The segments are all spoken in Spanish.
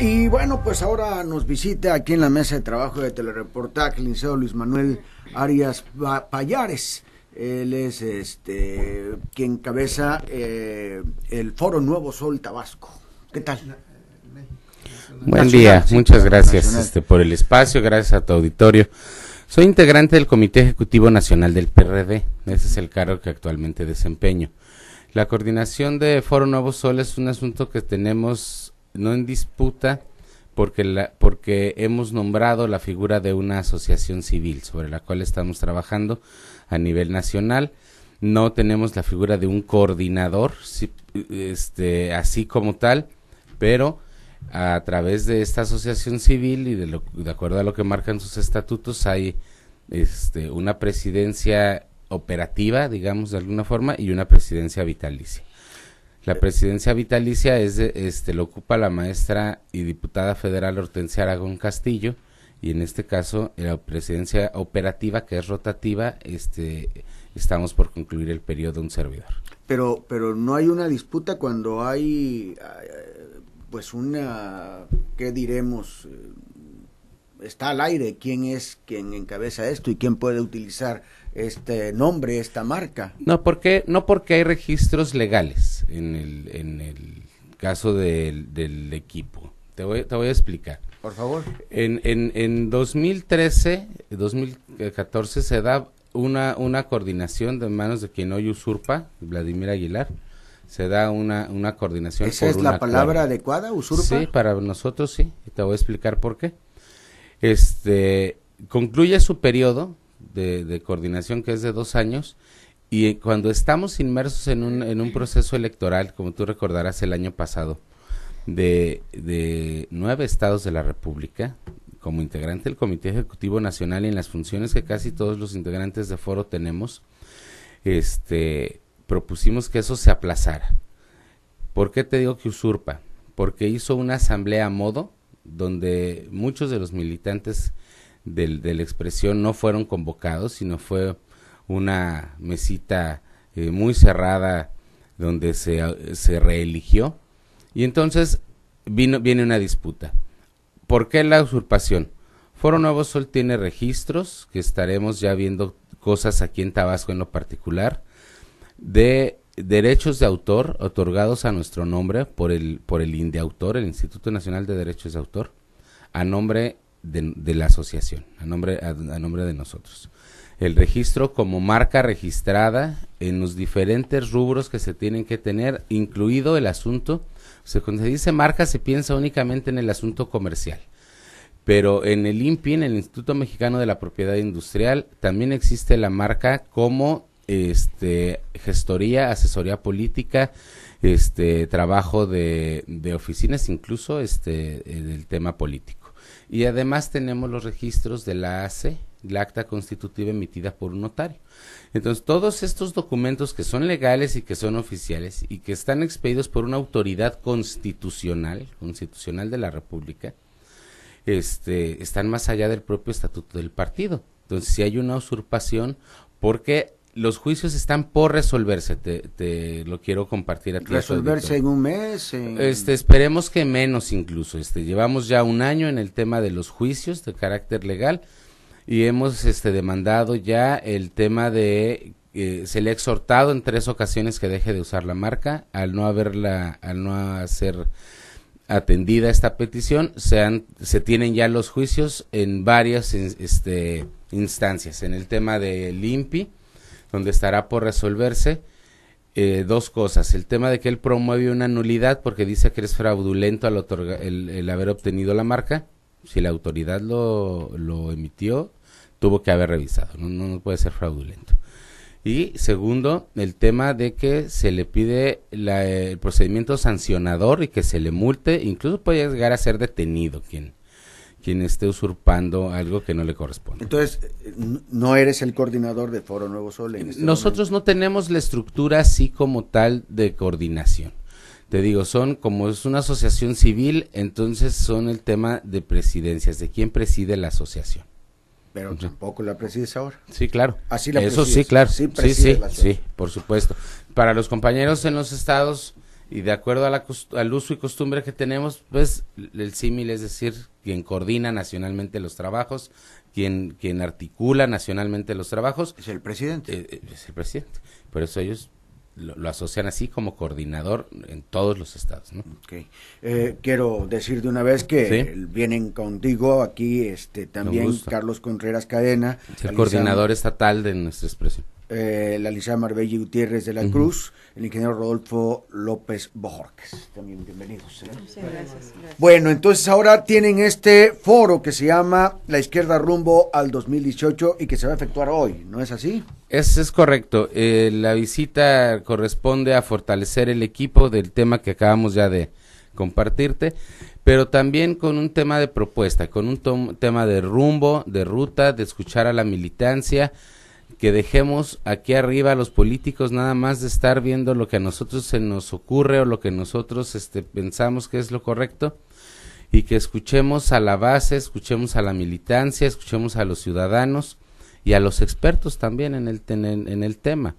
y bueno, pues ahora nos visita aquí en la mesa de trabajo de telereportaje el liceo Luis Manuel Arias Payares. Él es este quien encabeza eh, el Foro Nuevo Sol Tabasco. ¿Qué tal? Buen día, muchas gracias este, por el espacio, gracias a tu auditorio. Soy integrante del Comité Ejecutivo Nacional del PRD, ese es el cargo que actualmente desempeño. La coordinación de Foro Nuevo Sol es un asunto que tenemos no en disputa porque, la, porque hemos nombrado la figura de una asociación civil sobre la cual estamos trabajando a nivel nacional. No tenemos la figura de un coordinador, este, así como tal, pero a través de esta asociación civil y de, de acuerdo a lo que marcan sus estatutos hay este, una presidencia operativa, digamos de alguna forma, y una presidencia vitalicia. La presidencia vitalicia es este, lo ocupa la maestra y diputada federal Hortensia Aragón Castillo y en este caso la presidencia operativa que es rotativa, este, estamos por concluir el periodo de un servidor. Pero, pero no hay una disputa cuando hay eh, pues una, ¿qué diremos? está al aire quién es quien encabeza esto y quién puede utilizar este nombre, esta marca. No, porque, no porque hay registros legales en el, en el caso del, del equipo. Te voy, te voy a explicar. Por favor. En, en, en 2013, 2014 se da una, una coordinación de manos de quien hoy usurpa, Vladimir Aguilar se da una, una coordinación. ¿Esa es la palabra adecuada, usurpa? Sí, para nosotros sí, te voy a explicar por qué este, concluye su periodo de, coordinación, que es de dos años, y cuando estamos inmersos en un, proceso electoral, como tú recordarás el año pasado, de, nueve estados de la República, como integrante del Comité Ejecutivo Nacional y en las funciones que casi todos los integrantes de foro tenemos, este, propusimos que eso se aplazara. ¿Por qué te digo que usurpa? Porque hizo una asamblea a modo donde muchos de los militantes del, de la expresión no fueron convocados, sino fue una mesita eh, muy cerrada donde se, se, reeligió. Y entonces vino, viene una disputa. ¿Por qué la usurpación? Foro Nuevo Sol tiene registros, que estaremos ya viendo cosas aquí en Tabasco en lo particular, de derechos de autor otorgados a nuestro nombre por el, por el INDEAUTOR, el Instituto Nacional de Derechos de Autor, a nombre de, la asociación, a nombre, a, nombre de nosotros. El registro como marca registrada en los diferentes rubros que se tienen que tener, incluido el asunto, o sea, cuando se dice marca se piensa únicamente en el asunto comercial. Pero en el INPI, en el Instituto Mexicano de la Propiedad Industrial, también existe la marca como este, gestoría, asesoría política, este, trabajo de, oficinas, incluso este, del tema político. Y además tenemos los registros de la ACE, la acta constitutiva emitida por un notario. Entonces, todos estos documentos que son legales y que son oficiales y que están expedidos por una autoridad constitucional, constitucional de la República, este, están más allá del propio estatuto del partido. Entonces, si hay una usurpación, porque los juicios están por resolverse, te, lo quiero compartir aquí. Resolverse en un mes. Este, esperemos que menos incluso. Este, llevamos ya un año en el tema de los juicios de carácter legal y hemos este, demandado ya el tema de, eh, se le ha exhortado en tres ocasiones que deje de usar la marca al no haberla, al no hacer atendida esta petición, se, han, se tienen ya los juicios en varias este, instancias, en el tema del INPI, donde estará por resolverse eh, dos cosas. El tema de que él promueve una nulidad porque dice que es fraudulento al el, haber obtenido la marca. Si la autoridad lo, emitió, tuvo que haber revisado. No, puede ser fraudulento. Y segundo, el tema de que se le pide el procedimiento sancionador y que se le multe, incluso puede llegar a ser detenido quien, quien esté usurpando algo que no le corresponde. Entonces, no eres el coordinador de Foro Nuevo Sol. En este Nosotros no tenemos la estructura así como tal de coordinación. Te digo, son como es una asociación civil, entonces son el tema de presidencias, de quién preside la asociación. Pero tampoco la presides ahora. Sí, claro. Así la Eso sí, claro. sí, sí, sí, por supuesto. Para los compañeros en los estados, y de acuerdo a la, al uso y costumbre que tenemos, pues el símil es decir, quien coordina nacionalmente los trabajos, quien, quien articula nacionalmente los trabajos. Es el presidente. Eh, eh, es el presidente. Por eso ellos lo, asocian así como coordinador en todos los estados. ¿no? Eh, quiero decir de una vez que vienen contigo aquí este también Carlos Contreras Cadena. el coordinador estatal de nuestra expresión. Eh, la licenciada Marbella Gutiérrez de la Cruz, el ingeniero Rodolfo López Bojorques. También bienvenidos. ¿eh? Bueno, entonces ahora tienen este foro que se llama La Izquierda Rumbo al 2018 y que se va a efectuar hoy, ¿no es así? es correcto. Eh, la visita corresponde a fortalecer el equipo del tema que acabamos ya de compartirte, pero también con un tema de propuesta, con un tema de rumbo, de ruta, de escuchar a la militancia que dejemos aquí arriba a los políticos nada más de estar viendo lo que a nosotros se nos ocurre o lo que nosotros este, pensamos que es lo correcto y que escuchemos a la base, escuchemos a la militancia, escuchemos a los ciudadanos y a los expertos también en el, en, el tema.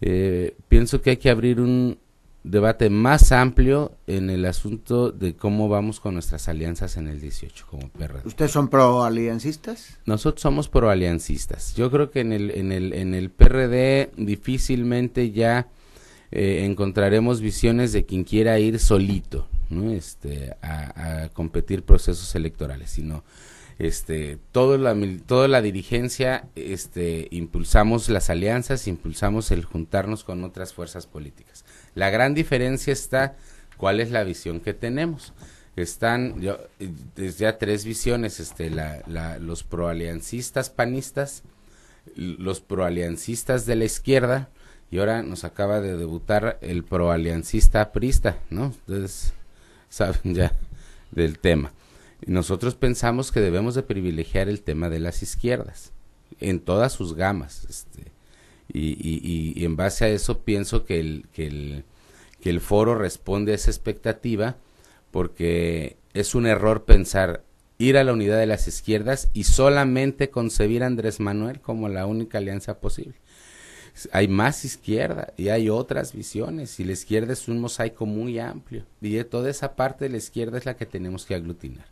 Eh, pienso que hay que abrir un, debate más amplio en el asunto de cómo vamos con nuestras alianzas en el 18 como PRD. ¿Ustedes son pro-aliancistas? Nosotros somos pro-aliancistas, Yo creo que en el, en el, en el PRD difícilmente ya eh, encontraremos visiones de quien quiera ir solito ¿no? este, a, a competir procesos electorales, sino este, toda la, toda la dirigencia, este, impulsamos las alianzas, impulsamos el juntarnos con otras fuerzas políticas. La gran diferencia está cuál es la visión que tenemos. Están desde ya tres visiones, este, los proaliancistas panistas, los proaliancistas de la izquierda, y ahora nos acaba de debutar el proaliancista aprista, ¿no? Entonces, saben ya del tema. Nosotros pensamos que debemos de privilegiar el tema de las izquierdas en todas sus gamas. Este, y, y, y, en base a eso pienso que el, que, el, que el foro responde a esa expectativa porque es un error pensar ir a la unidad de las izquierdas y solamente concebir a Andrés Manuel como la única alianza posible hay más izquierda y hay otras visiones y la izquierda es un mosaico muy amplio y de toda esa parte de la izquierda es la que tenemos que aglutinar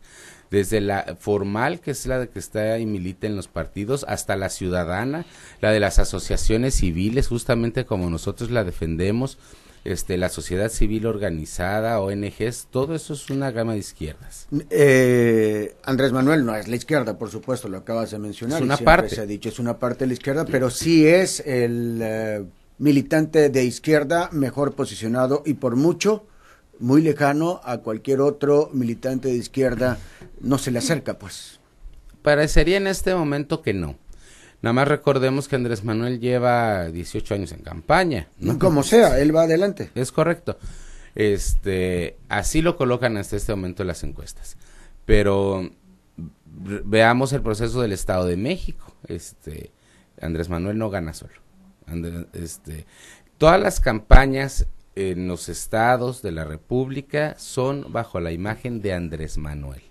desde la formal que es la de que está y milita en los partidos hasta la ciudadana la de las asociaciones civiles justamente como nosotros la defendemos este, la sociedad civil organizada, ONGs, todo eso es una gama de izquierdas. Mm, eh, Andrés Manuel no es la izquierda, por supuesto, lo acabas de mencionar. Es una parte. Se ha dicho, es una parte de la izquierda, pero sí es el eh, militante de izquierda mejor posicionado y por mucho muy lejano a cualquier otro militante de izquierda, no se le acerca, pues. Parecería en este momento que no Nada más recordemos que Andrés Manuel lleva 18 años en campaña. ¿no? Como sea, él va adelante. Es correcto. Este, así lo colocan hasta este momento las encuestas. Pero veamos el proceso del Estado de México. Este, Andrés Manuel no gana solo. este, todas las campañas en los estados de la República son bajo la imagen de Andrés Manuel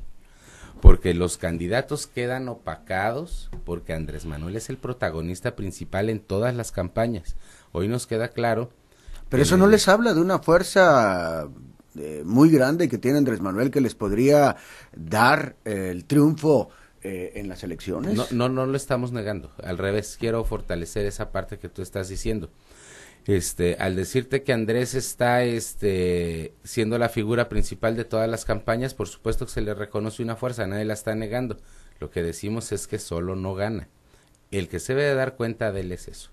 porque los candidatos quedan opacados porque Andrés Manuel es el protagonista principal en todas las campañas. Hoy nos queda claro. Pero eso no les habla de una fuerza eh, muy grande que tiene Andrés Manuel que les podría dar eh, el triunfo eh, en las elecciones. no, no lo estamos negando. Al revés, quiero fortalecer esa parte que tú estás diciendo este, al decirte que Andrés está este, siendo la figura principal de todas las campañas, por supuesto que se le reconoce una fuerza, nadie la está negando. Lo que decimos es que solo no gana. El que se debe dar cuenta de él es eso.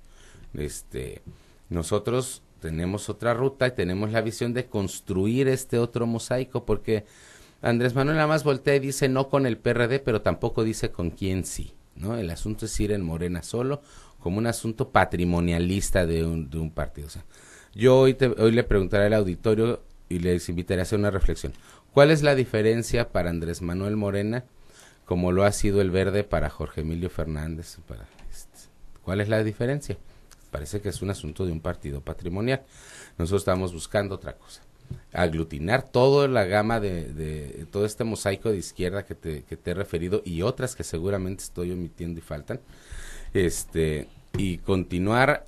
Este, nosotros tenemos otra ruta y tenemos la visión de construir este otro mosaico, porque Andrés Manuel nada más voltea y dice no con el PRD, pero tampoco dice con quién sí. ¿no? El asunto es ir en Morena solo como un asunto patrimonialista de un, de un partido. yo hoy, hoy le preguntaré al auditorio y les invitaré a hacer una reflexión. ¿Cuál es la diferencia para Andrés Manuel Morena como lo ha sido el verde para Jorge Emilio Fernández? Este, ¿Cuál es la diferencia? Parece que es un asunto de un partido patrimonial. Nosotros estamos buscando otra cosa. Aglutinar toda la gama de, de todo este mosaico de izquierda que que te he referido y otras que seguramente estoy omitiendo y faltan este, y continuar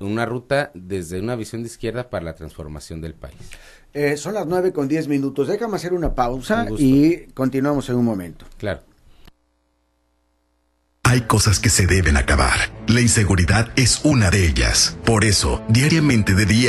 una ruta desde una visión de izquierda para la transformación del país. Eh, son las nueve con diez minutos. Déjame hacer una pausa y continuamos en un momento. Claro. Hay cosas que se deben acabar. La inseguridad es una de ellas. Por eso, diariamente de día y